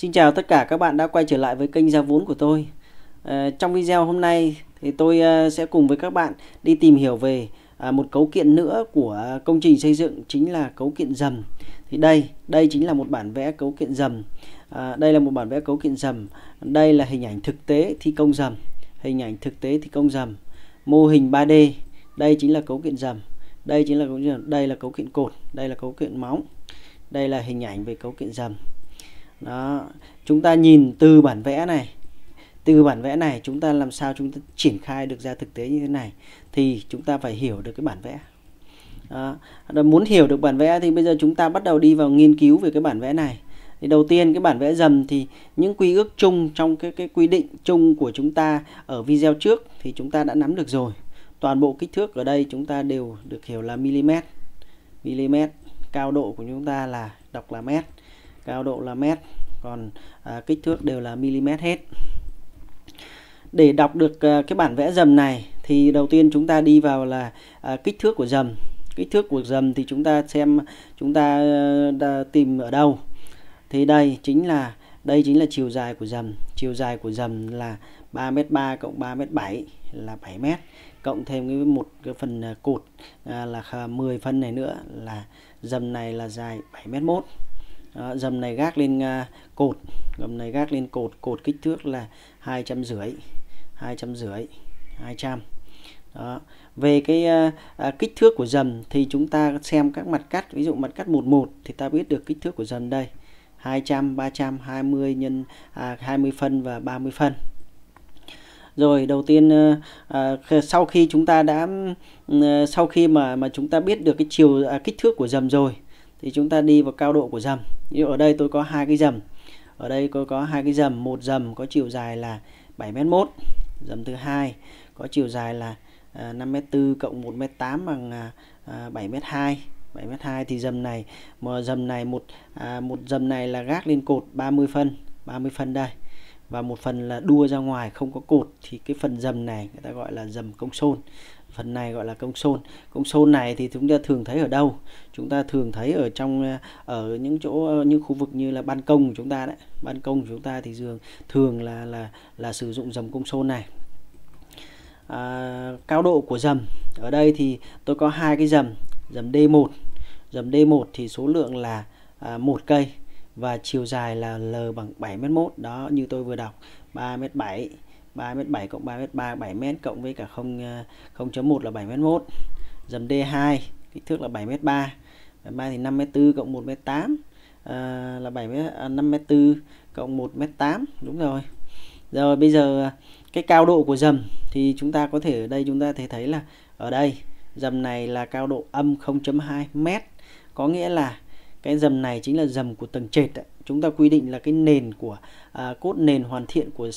Xin chào tất cả các bạn đã quay trở lại với kênh Giá Vốn của tôi. À, trong video hôm nay thì tôi à, sẽ cùng với các bạn đi tìm hiểu về à, một cấu kiện nữa của công trình xây dựng chính là cấu kiện dầm. Thì đây, đây chính là một bản vẽ cấu kiện dầm. À, đây là một bản vẽ cấu kiện dầm. Đây là hình ảnh thực tế thi công dầm. Hình ảnh thực tế thi công dầm. Mô hình 3D. Đây chính là cấu kiện dầm. Đây chính là cấu kiện đây là cấu kiện cột, đây là cấu kiện móng. Đây là hình ảnh về cấu kiện dầm đó chúng ta nhìn từ bản vẽ này từ bản vẽ này chúng ta làm sao chúng ta triển khai được ra thực tế như thế này thì chúng ta phải hiểu được cái bản vẽ đó. muốn hiểu được bản vẽ thì bây giờ chúng ta bắt đầu đi vào nghiên cứu về cái bản vẽ này thì đầu tiên cái bản vẽ dầm thì những quy ước chung trong cái cái quy định chung của chúng ta ở video trước thì chúng ta đã nắm được rồi toàn bộ kích thước ở đây chúng ta đều được hiểu là mm mm cao độ của chúng ta là đọc là mét cao độ là mét còn à, kích thước đều là mm hết để đọc được à, cái bản vẽ dầm này thì đầu tiên chúng ta đi vào là à, kích thước của dầm kích thước của dầm thì chúng ta xem chúng ta à, tìm ở đâu thì đây chính là đây chính là chiều dài của dầm chiều dài của dầm là 3m3 cộng 3m7 là 7m cộng thêm với một cái phần à, cột à, là 10 phân này nữa là dầm này là dài 7m1 đó, dầm này gác lên uh, cột dầm này gác lên cột cột kích thước là hai trăm rưỡi hai trăm rưỡi hai trăm Về cái à, à, kích thước của dầm thì chúng ta xem các mặt cắt, ví dụ mặt cắt 11 thì ta biết được kích thước của dầm đây. 200, 300, 20 nhân à, 20 phân và 30 phân. Rồi, đầu tiên à, à sau khi chúng ta đã ừ, à, sau khi mà mà chúng ta biết được cái chiều à, kích thước của dầm rồi thì chúng ta đi vào cao độ của dầm như ở đây tôi có hai cái dầm ở đây tôi có hai cái dầm một dầm có chiều dài là 7 m một dầm thứ hai có chiều dài là 5 m bốn cộng 1 m tám bằng 7 à, à, m hai 7 m hai thì dầm này mà dầm này một à, một dầm này là gác lên cột 30 phân 30 phân đây và một phần là đua ra ngoài không có cột thì cái phần dầm này người ta gọi là dầm công xôn phần này gọi là công sôn công sôn này thì chúng ta thường thấy ở đâu chúng ta thường thấy ở trong ờ, ở những chỗ ờ, những khu vực như là ban công của chúng ta đấy ban công của chúng ta thì thường thường là là là sử dụng dầm công sôn này à, cao độ của dầm ở đây thì tôi có hai cái dầm dầm D1 dầm D1 thì số lượng là à, một cây và chiều dài là L bằng 7 m1 đó như tôi vừa đọc 3 m7 3m7 cộng 3m3 7m cộng với cả 0 0.1 ờ, là 7m1 dầm D2 kích thước là 7m3 7m3 thì 5m4 cộng 1m8 ờ, à, là 7 à, 5m4 cộng 1m8 đúng rồi rồi bây giờ ờ, cái cao độ của dầm thì chúng ta có thể ở đây chúng ta thấy thấy là ở đây dầm này là cao độ âm 0.2 m có nghĩa là cái dầm này chính là dầm của tầng trệt đấy chúng ta quy định là cái nền của à, cốt nền hoàn thiện của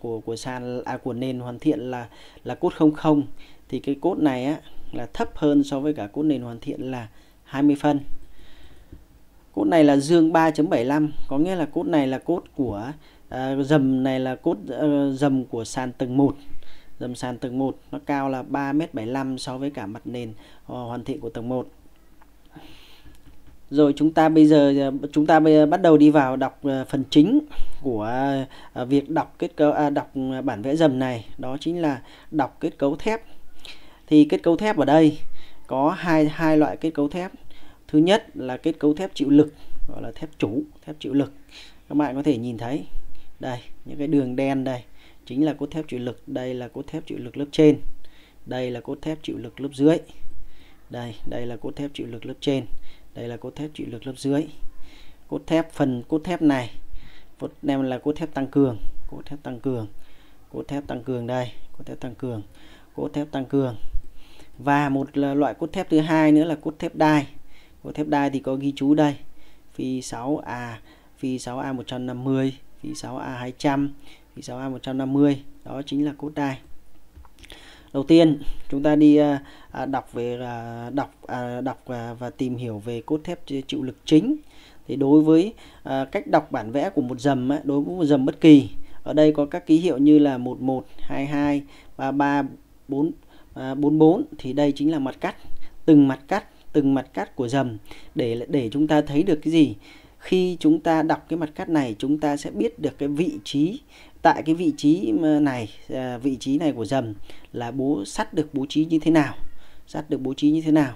của của sàn à, của nền hoàn thiện là là cốt 00 thì cái cốt này á, là thấp hơn so với cả cốt nền hoàn thiện là 20 phân. Cốt này là dương 3.75 có nghĩa là cốt này là cốt của à, dầm này là cốt à, dầm của sàn tầng 1 dầm sàn tầng 1 nó cao là 3m75 so với cả mặt nền ờ, hoàn thiện của tầng 1 rồi chúng ta bây giờ chúng ta bây giờ bắt đầu đi vào đọc ờ, phần chính của ờ, việc đọc kết cấu à, đọc bản vẽ dầm này đó chính là đọc kết cấu thép thì kết cấu thép ở đây có hai hai loại kết cấu thép thứ nhất là kết cấu thép chịu lực gọi là thép chủ thép chịu lực các bạn có thể nhìn thấy đây những cái đường đen đây chính là cốt thép chịu lực đây là cốt thép chịu lực lớp trên đây là cốt thép chịu lực lớp dưới đây đây là cốt thép chịu lực lớp trên đây là cốt thép chịu lực lớp dưới cốt thép phần cốt thép này cốt nem là cốt thép tăng cường cốt thép tăng cường cốt thép tăng cường đây cốt thép tăng cường cốt thép tăng cường và một loại cốt thép thứ hai nữa là cốt thép đai cốt thép đai thì có ghi chú đây phi 6A phi 6A 150 phi 6A 200 phi 6A 150 đó chính là cốt đai đầu tiên chúng ta đi à, à, đọc về à, đọc đọc và tìm hiểu về cốt thép chịu lực chính thì đối với cách đọc bản vẽ của một dầm đối với một dầm bất kỳ ở đây có các ký hiệu như là 11 22 33 4 à, 44 thì đây chính là mặt cắt từng mặt cắt từng mặt cắt của dầm để để chúng ta thấy được cái gì khi chúng ta đọc cái mặt cắt này chúng ta sẽ biết được cái vị trí tại cái vị trí này vị trí này của dầm là bố sắt được bố trí như thế nào sắt được bố trí như thế nào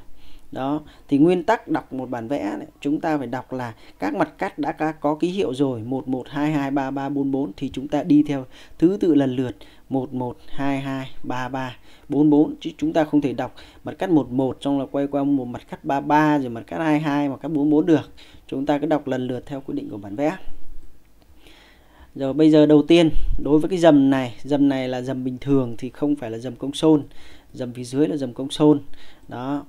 đó thì nguyên tắc đọc một bản vẽ này, chúng ta phải đọc là các mặt cắt đã có ký hiệu rồi một một hai hai ba ba bốn bốn thì chúng ta đi theo thứ tự lần lượt một một hai hai ba ba bốn bốn chứ chúng ta không thể đọc mặt cắt một một xong là quay qua một mặt cắt ba ba rồi mặt cắt hai hai mà cắt bốn bốn được chúng ta cứ đọc lần lượt theo quy định của bản vẽ rồi bây giờ đầu tiên đối với cái dầm này dầm này là dầm bình thường thì không phải là dầm công xôn dầm phía dưới là dầm công xôn đó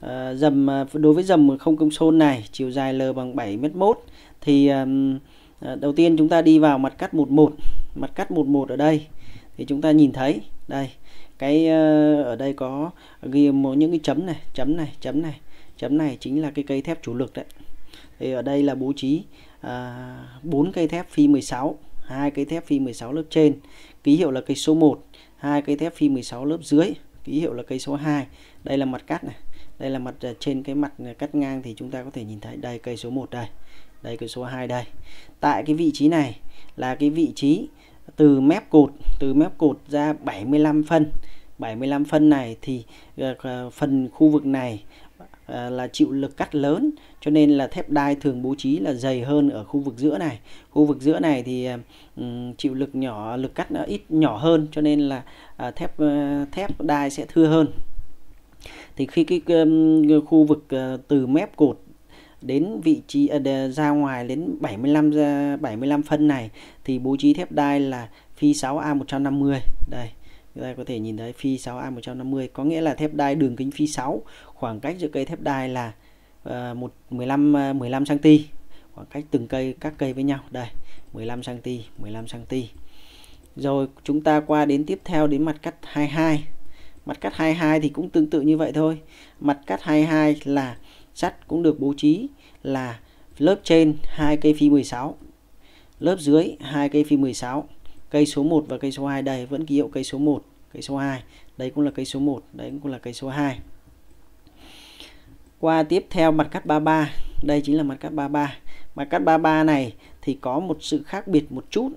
à, dầm ờ, đối với dầm không công xôn này chiều dài l bằng 7 m 1 thì à, đầu tiên chúng ta đi vào mặt cắt 11 mặt cắt 11 ở đây thì chúng ta nhìn thấy đây cái ở đây có ghi một những cái chấm này chấm này chấm này chấm này chính là cái cây thép chủ lực đấy thì ở đây là bố trí À, bốn cây thép phi 16 hai cây thép phi 16 lớp trên ký hiệu là cây số 1 hai cây thép phi 16 lớp dưới ký hiệu là cây số 2 đây là mặt cắt này đây là mặt à, trên cái mặt à, cắt ngang thì chúng ta có thể nhìn thấy đây cây số 1 đây đây cây số 2 đây tại cái vị trí này là cái vị trí từ mép cột từ mép cột ra 75 phân 75 phân này thì phần khu vực này À, là chịu lực cắt lớn cho nên là thép đai thường bố trí là dày hơn ở khu vực giữa này khu vực giữa này thì à, chịu lực nhỏ lực cắt nó ít nhỏ hơn cho nên là à, thép thép đai sẽ thưa hơn thì khi cái khu vực từ mép cột đến vị trí ra ngoài đến 75 75 phân này thì bố trí thép đai là phi 6A150 đây chúng ta có thể nhìn thấy phi 6A 150 có nghĩa là thép đai đường kính phi 6 khoảng cách giữa cây thép đai là uh, 1 15 15 cm khoảng cách từng cây các cây với nhau đây 15 cm 15 cm rồi chúng ta qua đến tiếp theo đến mặt cắt 22 mặt cắt 22 thì cũng tương tự như vậy thôi mặt cắt 22 là sắt cũng được bố trí là lớp trên hai cây phi 16 lớp dưới hai cây phi 16 cây số 1 và cây số 2 đây vẫn ký hiệu cây số 1 cây số 2 đây cũng là cây số 1 đấy cũng là cây số 2 qua tiếp theo mặt cắt 33 đây chính là mặt cắt 33 mặt cắt 33 này thì có một sự khác biệt một chút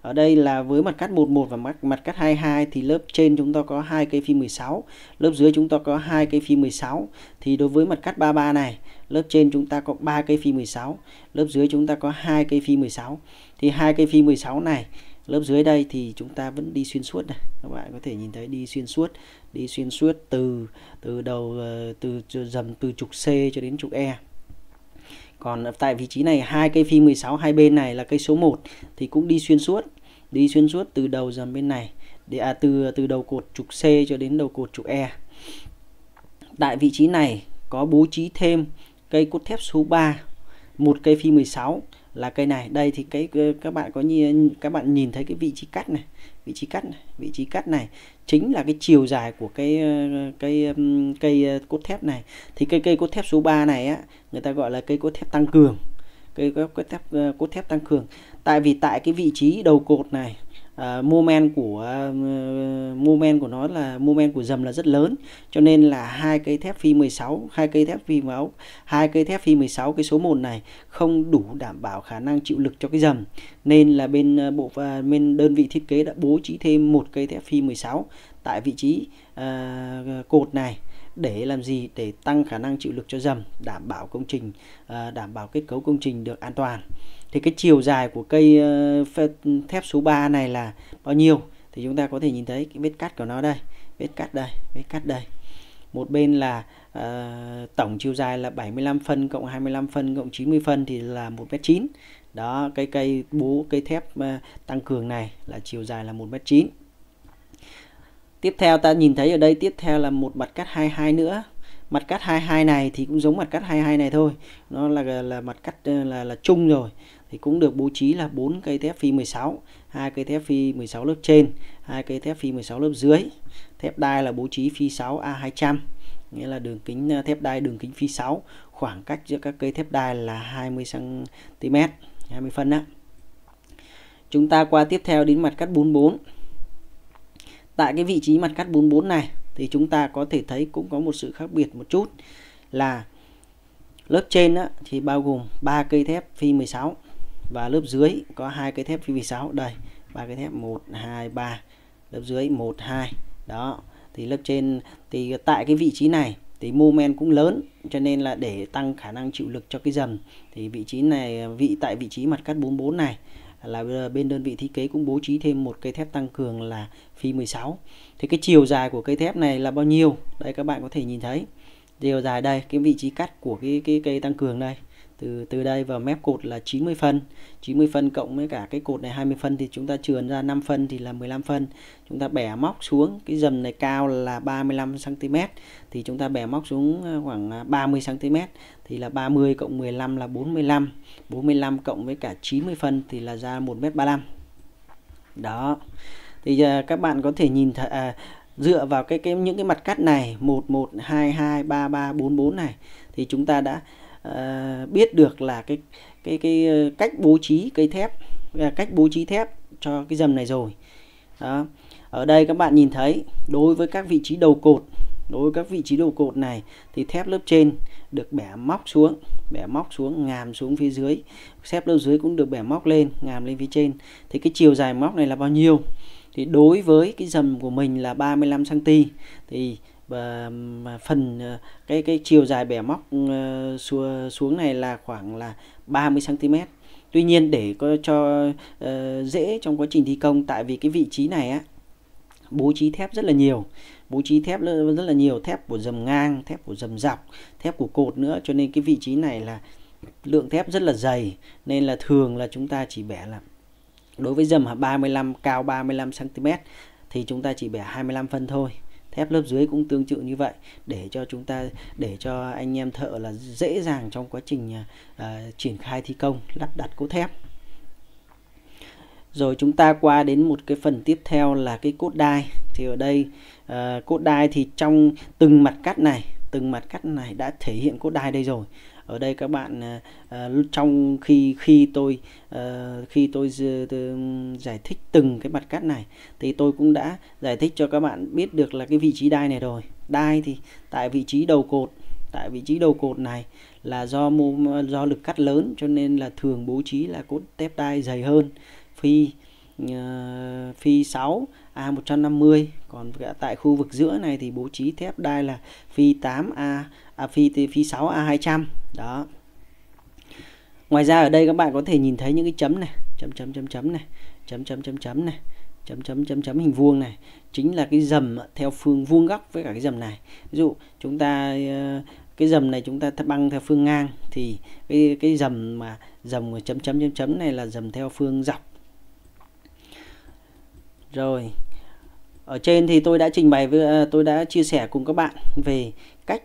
ở đây là với mặt cắt 11 và mặt, mặt cắt 22 thì lớp trên chúng ta có hai cây phi 16, lớp dưới chúng ta có hai cây phi 16. Thì đối với mặt cắt 33 này, lớp trên chúng ta có 3 cây phi 16, lớp dưới chúng ta có hai cây phi 16. Thì hai cây phi 16 này lớp dưới đây thì chúng ta vẫn đi xuyên suốt này các bạn có thể nhìn thấy đi xuyên suốt đi xuyên suốt từ từ đầu ờ, từ dầm từ trục C cho đến trục E còn tại vị trí này hai cây phi 16 hai bên này là cây số 1 thì cũng đi xuyên suốt đi xuyên suốt từ đầu dầm bên này để à, từ từ đầu cột trục C cho đến đầu cột trục E tại vị trí này có bố trí thêm cây cốt thép số 3 một cây phi 16 là cây này đây thì cái các bạn có như các bạn nhìn thấy cái vị trí cắt này vị trí cắt này, vị trí cắt này chính là cái chiều dài của cái um, cây cây uh, cốt thép này thì cây cây cốt thép số 3 này á người ta gọi là cây cốt thép tăng cường cây cốt thép uh, cốt thép tăng cường tại vì tại cái vị trí đầu cột này uh, moment của uh, moment của nó là moment của dầm là rất lớn cho nên là hai cây thép phi 16 hai cây thép phi 16 hai cây thép phi 16 cái số 1 này không đủ đảm bảo khả năng chịu lực cho cái dầm nên là bên uh, bộ uh, bên đơn vị thiết kế đã bố trí thêm một cây thép phi 16 tại vị trí uh, cột này để làm gì để tăng khả năng chịu lực cho dầm đảm bảo công trình uh, đảm bảo kết cấu công trình được an toàn thì cái chiều dài của cây ờ, thép số 3 này là bao nhiêu thì chúng ta có thể nhìn thấy cái vết cắt của nó đây vết cắt đây vết cắt đây một bên là uh, tổng chiều dài là 75 phân cộng 25 phân cộng 90 phân thì là 1 m chín đó cây cây bố cây thép uh, tăng cường này là chiều dài là 1 m chín tiếp theo ta nhìn thấy ở đây tiếp theo là một mặt cắt 22 nữa mặt cắt 22 này thì cũng giống mặt cắt 22 này thôi nó là là mặt cắt là là chung rồi thì cũng được bố trí là bốn cây thép phi 16, hai cây thép phi 16 lớp trên, hai cây thép phi 16 lớp dưới. Thép đai là bố trí phi 6 A200 nghĩa là đường kính ờ, thép đai đường kính phi 6 khoảng cách giữa các cây thép đai là 20 cm 20 phân á. Chúng ta qua tiếp theo đến mặt cắt 44. Tại cái vị trí mặt cắt 44 này thì chúng ta có thể thấy cũng có một sự khác biệt một chút là lớp trên á thì bao gồm 3 cây thép phi 16 và lớp dưới có hai cái thép phi vì 6 đây ba cái thép 1 2 3 lớp dưới 1 2 đó thì lớp trên thì tại cái vị trí này thì moment cũng lớn cho nên là để tăng khả năng chịu lực cho cái dầm thì vị trí này vị tại vị trí mặt cắt 44 này là bên đơn vị thiết kế cũng bố trí thêm một cây thép tăng cường là phi 16 thì cái chiều dài của cây thép này là bao nhiêu đây các bạn có thể nhìn thấy chiều dài đây cái vị trí cắt của cái cái cây tăng cường đây từ từ đây vào mép cột là 90 phân 90 phân cộng với cả cái cột này 20 phân thì chúng ta trườn ra 5 phân thì là 15 phân chúng ta bẻ móc xuống cái dầm này cao là 35 cm thì chúng ta bẻ móc xuống ờ, khoảng 30 à, cm thì là 30 cộng 15 là 45 45 cộng với cả 90 phân thì là ra 1m35 đó thì ờ, các bạn có thể nhìn thấy à, dựa vào cái cái những cái mặt cắt này 1 1 2 2 3 3 4 4 này thì chúng ta đã Ờ, biết được là cái cái cái ờ, cách bố trí cây thép à, cách bố trí thép cho cái dầm này rồi đó ở đây các bạn nhìn thấy đối với các vị trí đầu cột đối với các vị trí đầu cột này thì thép lớp trên được bẻ móc xuống bẻ móc xuống ngàm xuống phía dưới thép lớp dưới cũng được bẻ móc lên ngàm lên phía trên thì cái chiều dài móc này là bao nhiêu thì đối với cái dầm của mình là 35 cm thì và phần ờ, cái cái chiều dài bẻ móc ờ, xuống này là khoảng là 30 cm. Tuy nhiên để có cho ờ, dễ trong quá trình thi công tại vì cái vị trí này á bố trí thép rất là nhiều bố trí thép rất là nhiều thép của dầm ngang thép của dầm dọc thép của cột nữa cho nên cái vị trí này là lượng thép rất là dày nên là thường là chúng ta chỉ bẻ là đối với dầm 35 cao 35 cm thì chúng ta chỉ bẻ 25 phân thôi thép lớp dưới cũng tương tự như vậy để cho chúng ta để cho anh em thợ là dễ dàng trong quá trình à, à, triển khai thi công lắp đặt cốt thép rồi chúng ta qua đến một cái phần tiếp theo là cái cốt đai thì ở đây à, cốt đai thì trong từng mặt cắt này từng mặt cắt này đã thể hiện cốt đai đây rồi ở đây các bạn à, à, trong khi khi tôi à, khi tôi giải thích từng cái mặt cắt này thì tôi cũng đã giải thích cho các bạn biết được là cái vị trí đai này rồi đai thì tại vị trí đầu cột tại vị trí đầu cột này là do do lực cắt lớn cho nên là thường bố trí là cốt tép đai dày hơn phi Ờ, phi 6 A150 còn tại khu vực giữa này thì bố trí thép đai là phi 8A à, phi phi 6 A200 đó ngoài ra ở đây các bạn có thể nhìn thấy những cái chấm này chấm chấm chấm chấm này chấm chấm chấm chấm này chấm chấm chấm chấm hình vuông này chính là cái dầm theo phương vuông góc với cả cái dầm này ví dụ chúng ta ờ, cái dầm này chúng ta băng theo phương ngang thì cái cái dầm mà dầm chấm chấm chấm chấm này là dầm theo phương dọc rồi. Ở trên thì tôi đã trình bày với à, tôi đã chia sẻ cùng các bạn về cách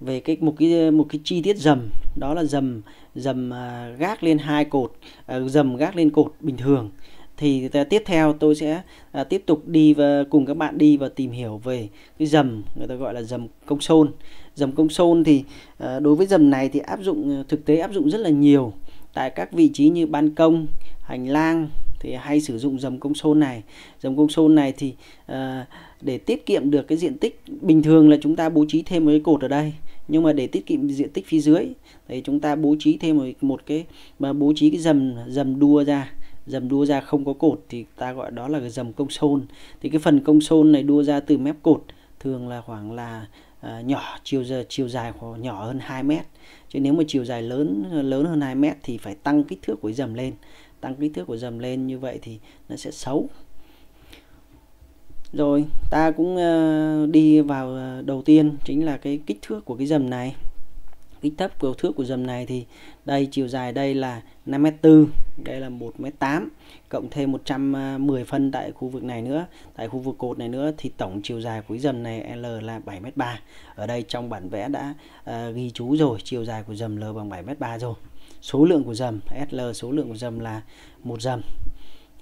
về cái một cái một cái chi tiết dầm đó là dầm dầm à, gác lên hai cột à, dầm gác lên cột bình thường thì tiếp theo tôi sẽ tiếp tục đi và cùng các bạn đi và tìm hiểu về cái dầm người ta gọi là dầm công xôn dầm công xôn thì đối với dầm này thì áp dụng thực tế áp dụng rất là nhiều tại các vị trí như ban công hành lang thì hay sử dụng dầm công sôn này dầm công sôn này thì uh, để tiết kiệm được cái diện tích bình thường là chúng ta bố trí thêm một cái cột ở đây nhưng mà để tiết kiệm diện tích phía dưới thì chúng ta bố trí thêm một, một cái mà bố trí cái dầm dầm đua ra dầm đua ra không có cột thì ta gọi đó là cái dầm công sôn thì cái phần công sôn này đua ra từ mép cột thường là khoảng là uh, nhỏ chiều giờ chiều dài khoảng nhỏ hơn 2 mét chứ nếu mà chiều dài lớn lớn hơn 2 mét thì phải tăng kích thước của dầm lên tăng kích thước của dầm lên như vậy thì nó sẽ xấu rồi ta cũng uh, đi vào ờ, đầu tiên chính là cái kích thước của cái dầm này kích thấp cầu thước của dầm này thì đây chiều dài đây là 5m4 đây là 1m8 cộng thêm 110 ờ, phân tại khu vực này nữa tại khu vực cột này nữa thì tổng chiều dài của cái dầm này L là 7m3 ở đây trong bản vẽ đã uh, ghi chú rồi chiều dài của dầm L bằng 7m3 rồi số lượng của dầm SL số lượng của dầm là một dầm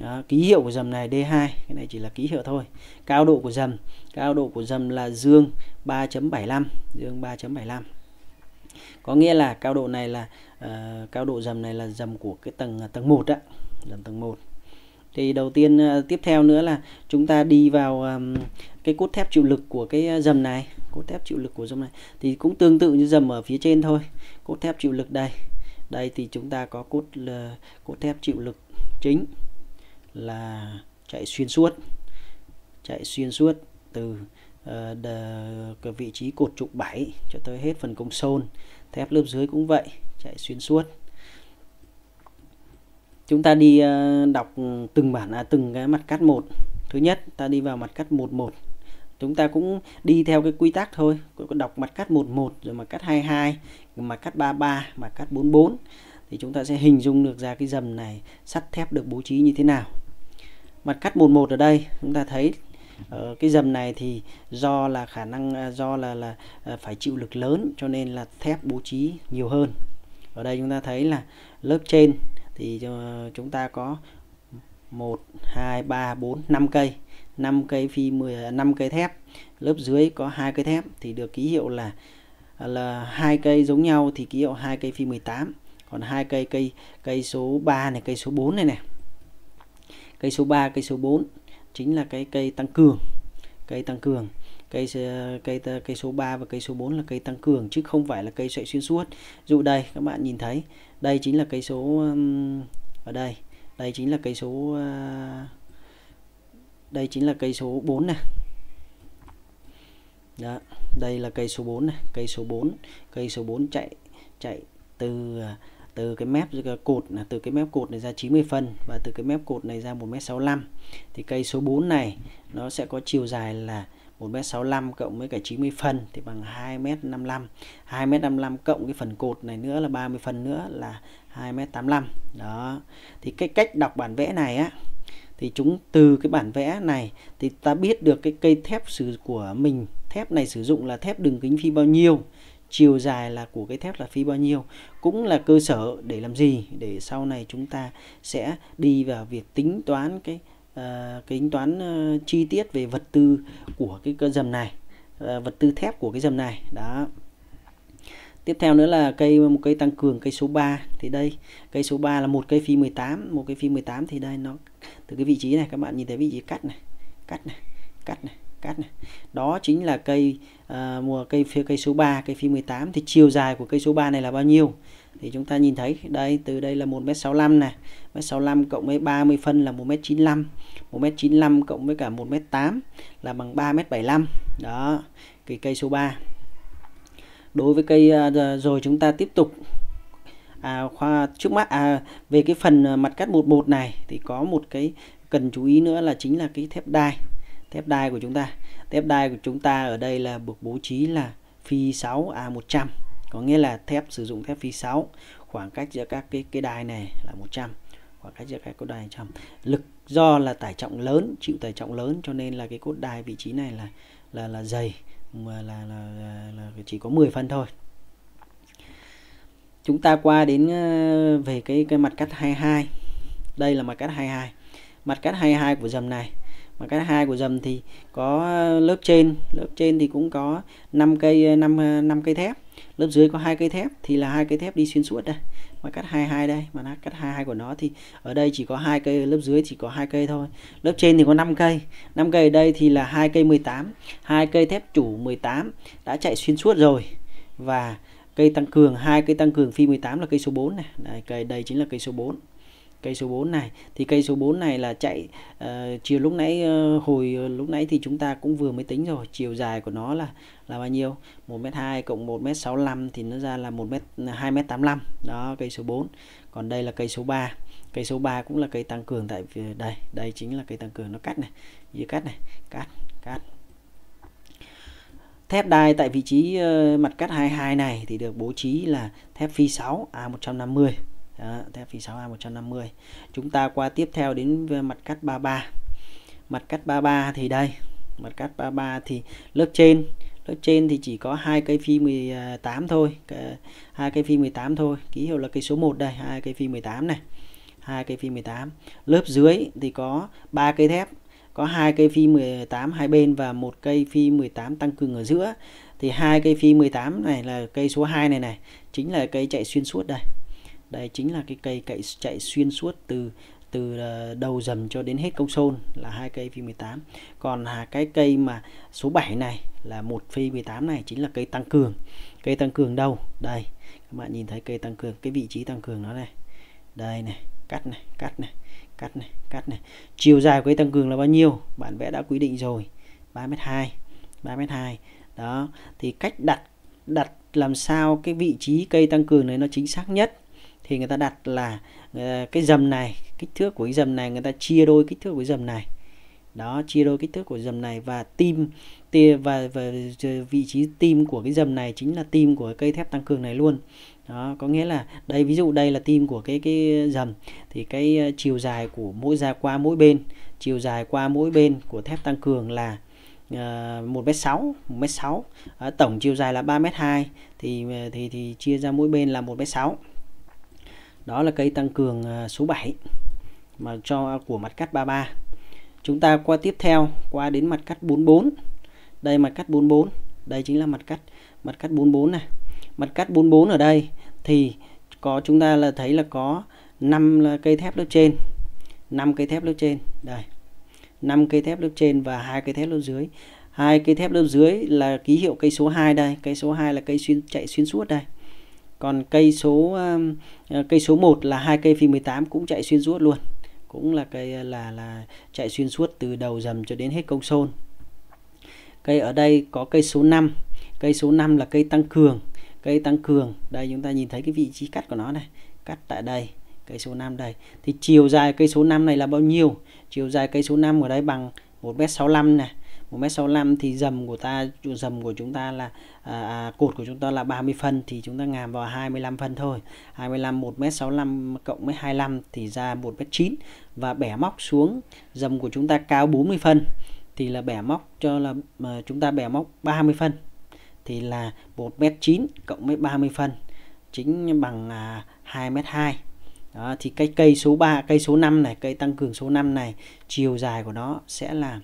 đó, ký hiệu của dầm này D2 cái này chỉ là ký hiệu thôi cao độ của dầm cao độ của dầm là dương 3.75 dương 3.75 có nghĩa là cao độ này là uh, cao độ dầm này là dầm của cái tầng à, tầng 1 á dầm tầng 1 thì đầu tiên ờ, tiếp theo nữa là chúng ta đi vào um, cái cốt thép chịu lực của cái à, dầm này cốt thép chịu lực của dầm này thì cũng tương tự như dầm ở phía trên thôi cốt thép chịu lực đây đây thì chúng ta có cốt cốt thép chịu lực chính là chạy xuyên suốt chạy xuyên suốt từ uh, vị trí cột trục 7 cho tới hết phần công sôn thép lớp dưới cũng vậy chạy xuyên suốt chúng ta đi uh, đọc từng bản à, từng cái mặt cắt một thứ nhất ta đi vào mặt cắt 11 chúng ta cũng đi theo cái quy tắc thôi có đọc mặt cắt 11 rồi mặt cắt 22 mặt cắt 33 mặt cắt 44 thì chúng ta sẽ hình dung được ra cái dầm này sắt thép được bố trí như thế nào mặt cắt 11 ở đây chúng ta thấy ở ờ, cái dầm này thì do là khả năng à, do là là à, phải chịu lực lớn cho nên là thép bố trí nhiều hơn ở đây chúng ta thấy là lớp trên thì ờ, chúng ta có 1 2 3 4 5 cây 5 cây phi 10 5 cây thép lớp dưới có hai cây thép thì được ký hiệu là là hai cây giống nhau thì ký hiệu hai cây phi 18 còn hai cây cây cây số 3 này cây số 4 này này cây số 3 cây số 4 chính là cái cây tăng cường cây tăng cường cây cây cây số 3 và cây số 4 là cây tăng cường chứ không phải là cây sợi xuyên suốt dụ đây các bạn nhìn thấy đây chính là cây số ở đây đây chính là cây số à, đây chính là cây số 4 này đó đây là cây số 4 này cây số 4 cây số 4 chạy chạy từ à, từ cái mép cột là từ cái mép cột này ra 90 phân và từ cái mép cột này ra 1m65 thì cây số 4 này nó sẽ có chiều dài là 1m65 cộng với cả 90 phân thì bằng 2m55 2m55 cộng cái phần cột này nữa là 30 phân nữa là 2m85 đó thì cái cách đọc bản vẽ này á thì chúng từ cái bản vẽ này thì ta biết được cái cây thép sử của mình thép này sử dụng là thép đường kính phi bao nhiêu chiều dài là của cái thép là phi bao nhiêu cũng là cơ sở để làm gì để sau này chúng ta sẽ đi vào việc tính toán cái uh, tính toán uh, chi tiết về vật tư của cái dầm này uh, vật tư thép của cái dầm này đó tiếp theo nữa là cây một cây tăng cường cây số 3 thì đây cây số 3 là một cây phi 18 một cây phi 18 thì đây nó từ cái vị trí này các bạn nhìn thấy vị trí cắt này cắt này cắt này cắt này đó chính là cây à, mùa cây phía cây số 3 cây phi 18 thì chiều dài của cây số 3 này là bao nhiêu thì chúng ta nhìn thấy đây từ đây là 1m65 này 1m65 cộng với 30 phân là 1m95 1m95 cộng với cả 1m8 là bằng 3m75 đó cái cây số 3 đối với cây à, rồi chúng ta tiếp tục à, khoa trước mắt à, về cái phần à, mặt cắt bột bột này thì có một cái cần chú ý nữa là chính là cái thép đai thép đai của chúng ta thép đai của chúng ta ở đây là buộc bố trí là phi 6 A100 có nghĩa là thép sử dụng thép phi 6 khoảng cách giữa các cái cái đai này là 100 khoảng cách giữa các cốt đai 100 lực do là tải trọng lớn chịu tải trọng lớn cho nên là cái cốt đai vị trí này là là là dày là, là, là, là chỉ có 10 phân thôi chúng ta qua đến ờ, về cái cái mặt cắt 22 đây là mặt cắt 22 mặt cắt 22 của dầm này mặt cắt hai của dầm thì có ờ, lớp trên lớp trên thì cũng có 5 cây 5, 5 ờ, cây thép lớp dưới có hai cây thép thì là hai cây thép đi xuyên suốt đây mà cắt 22 đây mà nó cắt 22 của nó thì ở đây chỉ có hai cây lớp dưới chỉ có hai cây thôi lớp trên thì có 5 cây 5 cây ở đây thì là hai cây 18 hai cây thép chủ 18 đã chạy xuyên suốt rồi và cây tăng cường hai cây tăng cường phi 18 là cây số 4 này đây, cây đây chính là cây số 4 cây số 4 này thì cây số 4 này là chạy uh, chiều lúc nãy uh, hồi ờ, lúc nãy thì chúng ta cũng vừa mới tính rồi chiều dài của nó là là bao nhiêu 1m2 cộng 1m65 thì nó ra là 1m 2m85 đó cây số 4 còn đây là cây số 3 cây số 3 cũng là cây tăng cường tại đây đây chính là cây tăng cường nó cắt này dưới cắt này cắt cắt Thép đai tại vị trí uh, mặt cắt 22 này thì được bố trí là thép phi 6 A150 đó, thép phí 6A 150 chúng ta qua tiếp theo đến mặt cắt 33 mặt cắt 33 thì đây mặt cắt 33 thì lớp trên lớp trên thì chỉ có hai cây phi 18 à, thôi hai cây phi 18 thôi ký hiệu là cây số 1 đây hai cây phi 18 này hai cây phi 18 lớp dưới thì có ba cây thép có hai cây phi 18 hai bên và một cây phi 18 tăng cường ở giữa thì hai cây phi 18 này là cây số 2 này này chính là cây chạy xuyên suốt đây đây chính là cái cây cậy chạy xuyên suốt từ từ ờ, đầu dầm cho đến hết công sôn là hai cây phi 18 còn là cái cây mà số 7 này là một phi 18 này chính là cây tăng cường cây tăng cường đâu đây các bạn nhìn thấy cây tăng cường cái vị trí tăng cường nó này đây này cắt này cắt này cắt này cắt này chiều dài của cây tăng cường là bao nhiêu bạn vẽ đã quy định rồi 3m2 3m2 đó thì cách đặt đặt làm sao cái vị trí cây tăng cường này nó chính xác nhất thì người ta đặt là ờ, cái dầm này kích thước của cái dầm này người ta chia đôi kích thước của dầm này đó chia đôi kích thước của dầm này và tim và, và vị trí tim của cái dầm này chính là tim của cây thép tăng cường này luôn đó có nghĩa là đây ví dụ đây là tim của cái cái dầm thì cái ờ, chiều dài của mỗi ra qua mỗi bên chiều dài qua mỗi bên của thép tăng cường là ờ, một m sáu một m sáu tổng chiều dài là ba m hai thì thì thì chia ra mỗi bên là một m sáu đó là cây tăng cường à, số 7 mà cho của mặt cắt 33 chúng ta qua tiếp theo qua đến mặt cắt 44 đây mặt cắt 44 đây chính là mặt cắt mặt cắt 44 này mặt cắt 44 ở đây thì có chúng ta là thấy là có 5 à, cây thép lớp trên 5 cây thép lớp trên đây 5 cây thép lớp trên và hai cây thép lớp dưới hai cây thép lớp dưới là ký hiệu cây số 2 đây cây số 2 là cây xuyên chạy xuyên suốt đây còn cây số um, ờ, cây số 1 là hai cây phi 18 cũng chạy xuyên suốt luôn cũng là cây ờ, là là chạy xuyên suốt từ đầu dầm cho đến hết công xôn cây ở đây có cây số 5 cây số 5 là cây tăng cường cây tăng cường đây chúng ta nhìn thấy cái vị trí cắt của nó này cắt tại đây cây số 5 đây thì chiều dài cây số 5 này là bao nhiêu chiều dài cây số 5 ở đây bằng 1m65 này 1m65 thì dầm của ta dầm của chúng ta là à, à cột của chúng ta là 30 phân thì chúng ta ngàm vào 25 phân thôi 25 1m65 cộng với 25 thì ra 1m9 và bẻ móc xuống dầm của chúng ta cao 40 phân thì là bẻ móc cho là mà chúng ta bẻ móc 30 phân thì là 1m9 cộng với 30 phân chính bằng à, 2m2 đó, thì cái cây số 3 cây số 5 này cây tăng cường số 5 này chiều dài của nó sẽ là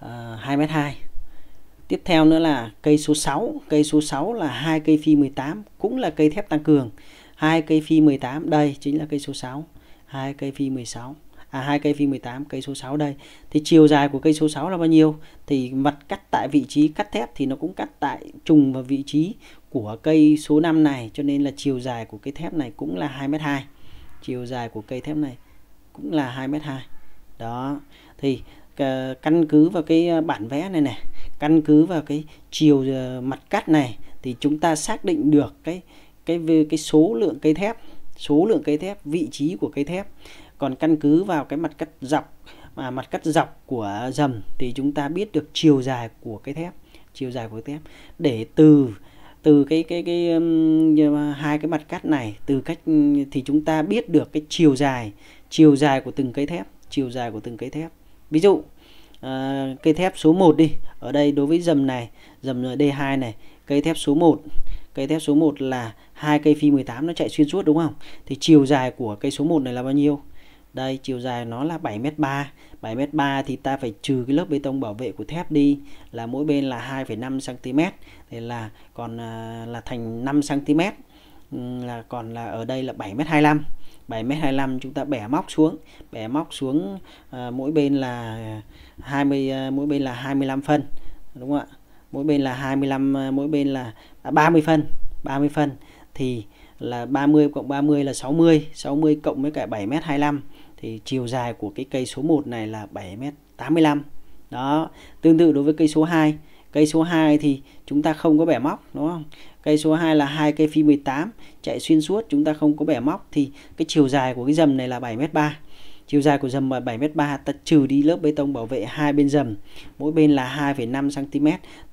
2 m 2 Tiếp theo nữa là cây số 6, cây số 6 là hai cây phi 18 cũng là cây thép tăng cường. Hai cây phi 18 đây chính là cây số 6, hai cây phi 16 à hai cây phi 18 cây số 6 đây thì chiều dài của cây số 6 là bao nhiêu thì mặt cắt tại vị trí cắt thép thì nó cũng cắt tại trùng vào vị trí của cây số 5 này cho nên là chiều dài của cây thép này cũng là 2m2 chiều dài của cây thép này cũng là 2m2 đó thì Ờ, căn cứ vào cái ờ, bản vẽ này này căn cứ vào cái chiều ờ, mặt cắt này thì chúng ta xác định được cái cái cái số lượng cây thép số lượng cây thép vị trí của cây thép còn căn cứ vào cái mặt cắt dọc mà mặt cắt dọc của dầm thì chúng ta biết được chiều dài của cái thép chiều dài của thép để từ từ cái cái cái um, hai cái mặt cắt này từ cách thì chúng ta biết được cái chiều dài chiều dài của từng cây thép chiều dài của từng cây thép ví dụ ờ, cây thép số 1 đi ở đây đối với dầm này dầm D2 này cây thép số 1 cây thép số 1 là hai cây phi 18 nó chạy xuyên suốt đúng không thì chiều dài của cây số 1 này là bao nhiêu đây chiều dài nó là 7m3 7m3 thì ta phải trừ cái lớp bê tông bảo vệ của thép đi là mỗi bên là 2,5cm thì là còn ờ, là thành 5cm là còn là ở đây là 7m25 7 mét 25 chúng ta bẻ móc xuống bẻ móc xuống à, mỗi bên là 20 à, ờ, mỗi bên là 25 phân đúng không ạ mỗi bên là 25 à, ờ, mỗi bên là 30 phân 30 phân thì là 30 cộng 30 là 60 60 cộng với cả 7 mét 25 thì chiều dài của cái cây số 1 này là 7 mét 85 đó tương tự đối với cây số 2 Cây số 2 thì chúng ta không có bẻ móc đúng không? Cây số 2 là hai cây phi 18 chạy xuyên suốt chúng ta không có bẻ móc thì cái chiều dài của cái dầm này là 7m3. Chiều dài của dầm là 7m3 ta trừ đi lớp bê tông bảo vệ hai bên dầm. Mỗi bên là 2,5 cm,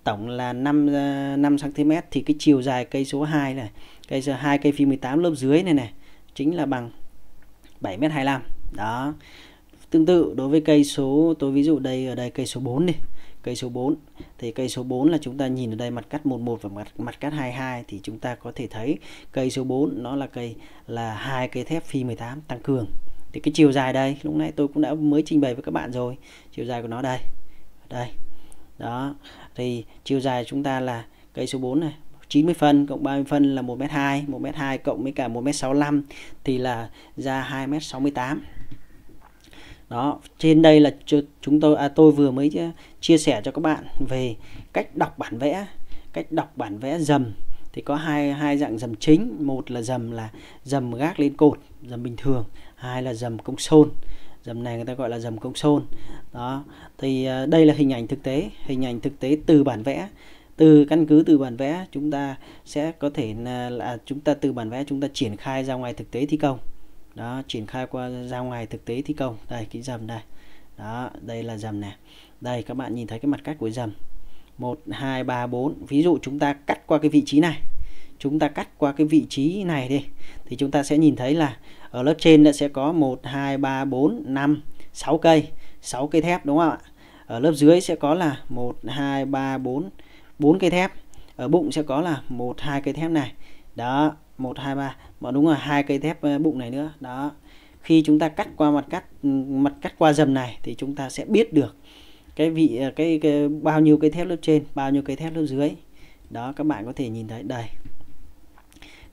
tổng là 5 5 cm thì cái chiều dài cây số 2 này, cây số 2 cây phi 18 lớp dưới này này chính là bằng 7m25. Đó. Tương tự đối với cây số tôi ví dụ đây ở đây cây số 4 đi cây số 4 thì cây số 4 là chúng ta nhìn ở đây mặt cắt 11 và mặt mặt cắt 22 thì chúng ta có thể thấy cây số 4 nó là cây là hai cây thép phi 18 tăng cường thì cái chiều dài đây lúc nãy tôi cũng đã mới trình bày với các bạn rồi chiều dài của nó đây đây đó thì chiều dài chúng ta là cây số 4 này 90 phân cộng 30 phân là 1m2 1m2 cộng với cả 1m65 thì là ra 2m68 đó trên đây là chúng tôi à, tôi vừa mới chia sẻ cho các bạn về cách đọc bản vẽ cách đọc bản vẽ dầm thì có hai hai dạng dầm chính một là dầm là dầm gác lên cột dầm bình thường hai là dầm công xôn dầm này người ta gọi là dầm công xôn đó thì à, đây là hình ảnh thực tế hình ảnh thực tế từ bản vẽ từ căn cứ từ bản vẽ chúng ta sẽ có thể à, là chúng ta từ bản vẽ chúng ta triển khai ra ngoài thực tế thi công đó triển khai qua ra ngoài thực tế thi công đây cái dầm đây đó đây là dầm này đây các bạn nhìn thấy cái mặt cắt của dầm 1 2 3 4 ví dụ chúng ta cắt qua cái vị trí này chúng ta cắt qua cái vị trí này đi thì chúng ta sẽ nhìn thấy là ở lớp trên sẽ có 1 2 3 4 5 6 cây 6 cây thép đúng không ạ ở lớp dưới sẽ có là 1 2 3 4 4 cây thép ở bụng sẽ có là 1 2 cây thép này đó 1 2 3 và đúng là hai cây thép ờ, bụng này nữa đó khi chúng ta cắt qua mặt cắt ừ, mặt cắt qua dầm này thì chúng ta sẽ biết được cái vị ờ, cái, cái bao nhiêu cây thép lớp trên bao nhiêu cây thép lớp dưới đó các bạn có thể nhìn thấy đây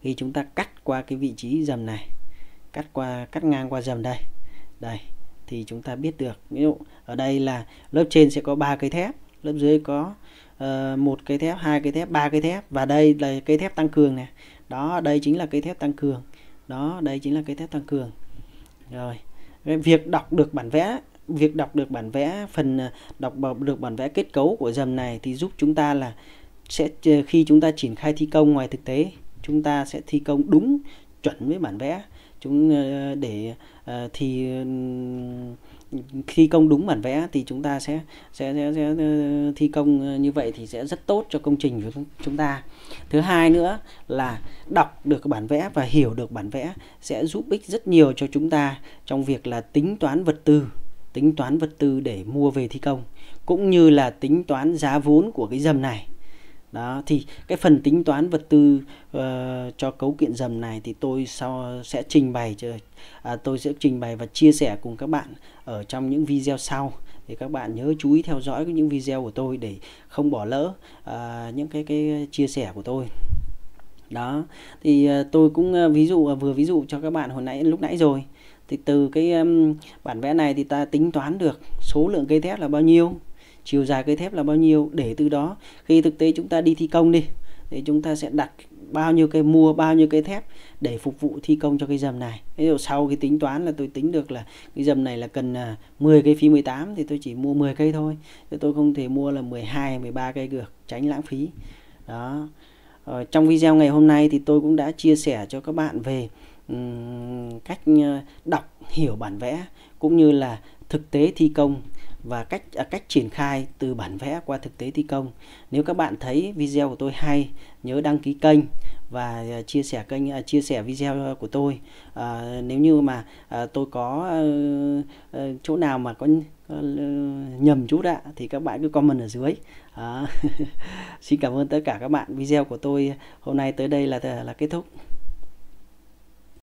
khi chúng ta cắt qua cái vị trí dầm này cắt qua cắt ngang qua dầm đây đây thì chúng ta biết được ví dụ ở đây là lớp trên sẽ có ba cây thép lớp dưới có ờ, một uh, cây thép hai cây thép ba cây thép và đây là cây thép tăng cường này đó đây chính là cây thép tăng cường đó đây chính là cây thép tăng cường rồi việc đọc được bản vẽ việc đọc được bản vẽ phần ờ, đọc được bản vẽ kết cấu của dầm này thì giúp chúng ta là sẽ ờ, khi chúng ta triển khai thi công ngoài thực tế chúng ta sẽ thi công đúng chuẩn với bản vẽ chúng ờ, để thì thi công đúng bản vẽ thì chúng ta sẽ sẽ, sẽ sẽ ờ, thi công ờ, như vậy thì sẽ rất tốt cho công trình của chúng ta. Thứ hai nữa là đọc được bản vẽ và hiểu được bản vẽ sẽ giúp ích rất nhiều cho chúng ta trong việc là tính toán vật tư, tính toán vật tư để mua về thi công cũng như là tính toán giá vốn của cái dầm này đó thì cái phần tính toán vật tư uh, cho cấu kiện dầm này thì tôi sau sẽ trình bày cho à, tôi sẽ trình bày và chia sẻ cùng các bạn ở trong những video sau thì các bạn nhớ chú ý theo dõi những video của tôi để không bỏ lỡ uh, những cái cái chia sẻ của tôi đó thì uh, tôi cũng uh, ví dụ uh, vừa ví dụ cho các bạn hồi nãy lúc nãy rồi thì từ cái um, bản vẽ này thì ta tính toán được số lượng cây thép là bao nhiêu chiều dài cây thép là bao nhiêu để từ đó khi thực tế chúng ta đi thi công đi thì chúng ta sẽ đặt bao nhiêu cây mua bao nhiêu cây thép để phục vụ thi công cho cây dầm này. Ví dụ sau khi tính toán là tôi tính được là cái dầm này là cần 10 à, cây phi 18 thì tôi chỉ mua 10 cây thôi. Thì tôi không thể mua là 12 13 cây được, tránh lãng phí. Đó. Ở ờ, trong video ngày hôm nay thì tôi cũng đã chia sẻ cho các bạn về um, cách à, đọc hiểu bản vẽ cũng như là thực tế thi công và cách à, cách triển khai từ bản vẽ qua thực tế thi công. Nếu các bạn thấy video của tôi hay, nhớ đăng ký kênh và à, chia sẻ kênh à, chia sẻ video của tôi. À, nếu như mà à, tôi có à, chỗ nào mà có ờ, nhầm chút ạ thì các bạn cứ comment ở dưới. À, xin cảm ơn tất cả các bạn. Video của tôi hôm nay tới đây là là kết thúc.